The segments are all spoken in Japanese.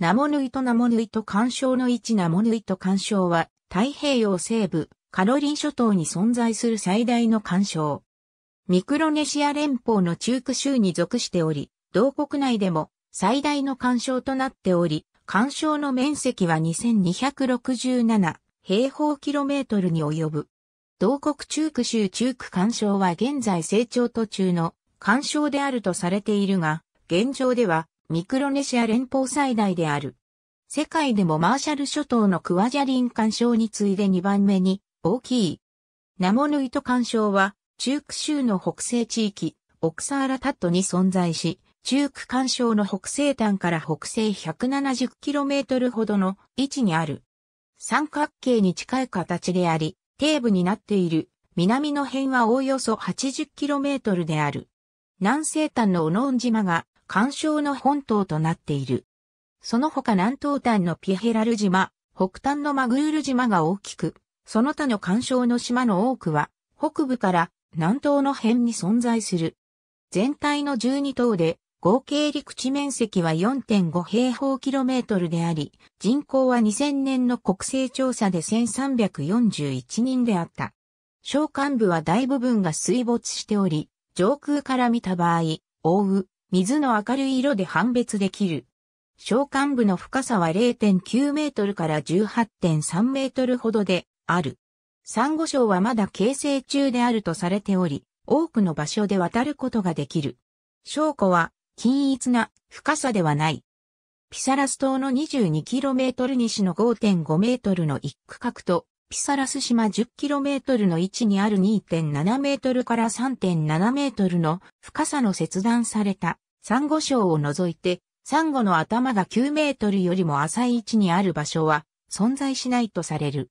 ナモヌイトナモヌイト干渉の位置ナモヌイト干渉は太平洋西部カロリン諸島に存在する最大の干渉。ミクロネシア連邦の中区州に属しており、同国内でも最大の干渉となっており、干渉の面積は2267平方キロメートルに及ぶ。同国中区州中区干渉は現在成長途中の干渉であるとされているが、現状ではミクロネシア連邦最大である。世界でもマーシャル諸島のクワジャリン干渉に次いで2番目に大きい。ナモヌイト干渉は、中区州の北西地域、オクサーラタットに存在し、中区干渉の北西端から北西 170km ほどの位置にある。三角形に近い形であり、底部になっている南の辺はおおよそ 80km である。南西端のオノン島が干渉の本島となっている。その他南東端のピヘラル島、北端のマグール島が大きく、その他の干渉の島の多くは、北部から南東の辺に存在する。全体の12島で、合計陸地面積は4.5平方キロメートルであり、人口は2000年の国勢調査で1341人であった。小幹部は大部分が水没しており、上空から見た場合、覆う、水の明るい色で判別できる。召喚部の深さは0.9メートルから18.3メートルほどである。サンゴ礁はまだ形成中であるとされており、多くの場所で渡ることができる。証拠は均一な深さではない。ピサラス島の 22km 西の 5.5m の一区画と、ピサラス島 10km の位置にある 2.7m から 3.7m の深さの切断されたサンゴ礁を除いて、サンゴの頭が9メートルよりも浅い位置にある場所は存在しないとされる。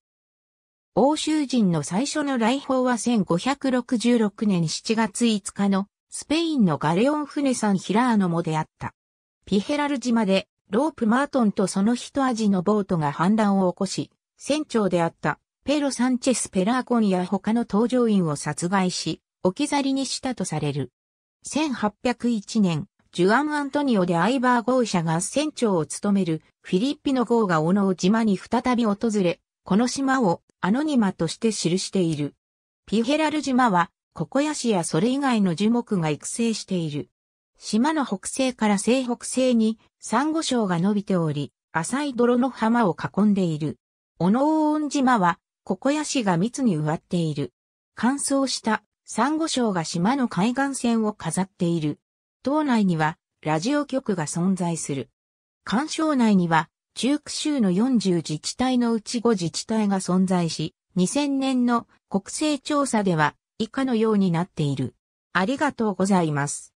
欧州人の最初の来訪は1566年7月5日のスペインのガレオン船サンヒラーノモであった。ピヘラル島でロープマートンとその一味のボートが反乱を起こし、船長であったペロ・サンチェス・ペラーコンや他の搭乗員を殺害し、置き去りにしたとされる。1801年、ジュアン・アントニオでアイバー号車が船長を務めるフィリッピの号が小野島に再び訪れ、この島をアノニマとして記している。ピヘラル島はココヤシやそれ以外の樹木が育成している。島の北西から西北西にサンゴ礁が伸びており、浅い泥の浜を囲んでいる。ノオオン島はココヤシが密に植わっている。乾燥したサンゴ礁が島の海岸線を飾っている。島内にはラジオ局が存在する。干渉内には中区州の40自治体のうち5自治体が存在し、2000年の国勢調査では以下のようになっている。ありがとうございます。